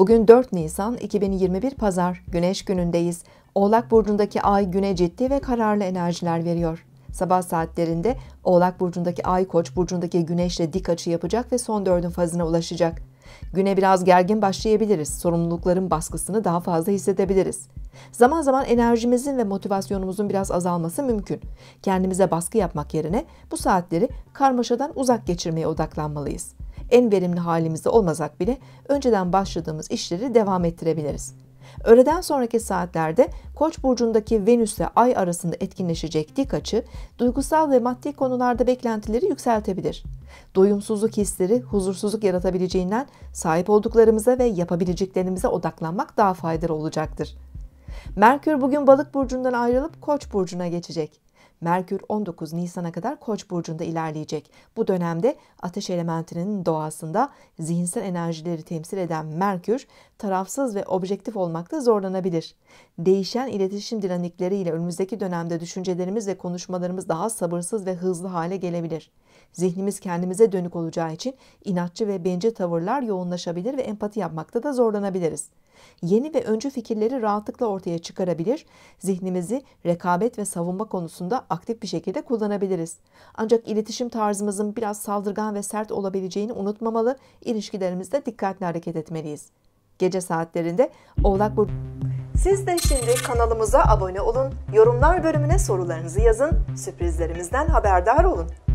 Bugün 4 Nisan 2021 Pazar, Güneş günündeyiz. Oğlak Burcu'ndaki ay güne ciddi ve kararlı enerjiler veriyor. Sabah saatlerinde Oğlak Burcu'ndaki ay Koç Burcu'ndaki güneşle dik açı yapacak ve son dördün fazına ulaşacak. Güne biraz gergin başlayabiliriz. Sorumlulukların baskısını daha fazla hissedebiliriz. Zaman zaman enerjimizin ve motivasyonumuzun biraz azalması mümkün. Kendimize baskı yapmak yerine bu saatleri karmaşadan uzak geçirmeye odaklanmalıyız en verimli halimizde olmasak bile önceden başladığımız işleri devam ettirebiliriz. Öğleden sonraki saatlerde Koç burcundaki Venüs ile Ay arasında etkinleşecek dik açı, duygusal ve maddi konularda beklentileri yükseltebilir. Doyumsuzluk hisleri huzursuzluk yaratabileceğinden sahip olduklarımıza ve yapabileceklerimize odaklanmak daha faydalı olacaktır. Merkür bugün Balık burcundan ayrılıp Koç burcuna geçecek. Merkür 19 Nisan'a kadar Koç burcunda ilerleyecek. Bu dönemde ateş elementinin doğasında zihinsel enerjileri temsil eden Merkür tarafsız ve objektif olmakta zorlanabilir. Değişen iletişim dinamikleriyle önümüzdeki dönemde düşüncelerimiz ve konuşmalarımız daha sabırsız ve hızlı hale gelebilir. Zihnimiz kendimize dönük olacağı için inatçı ve bencil tavırlar yoğunlaşabilir ve empati yapmakta da zorlanabiliriz. Yeni ve öncü fikirleri rahatlıkla ortaya çıkarabilir, zihnimizi rekabet ve savunma konusunda aktif bir şekilde kullanabiliriz. Ancak iletişim tarzımızın biraz saldırgan ve sert olabileceğini unutmamalı, ilişkilerimizde dikkatli hareket etmeliyiz. Gece saatlerinde Oğlak Burcu... Siz de şimdi kanalımıza abone olun, yorumlar bölümüne sorularınızı yazın, sürprizlerimizden haberdar olun.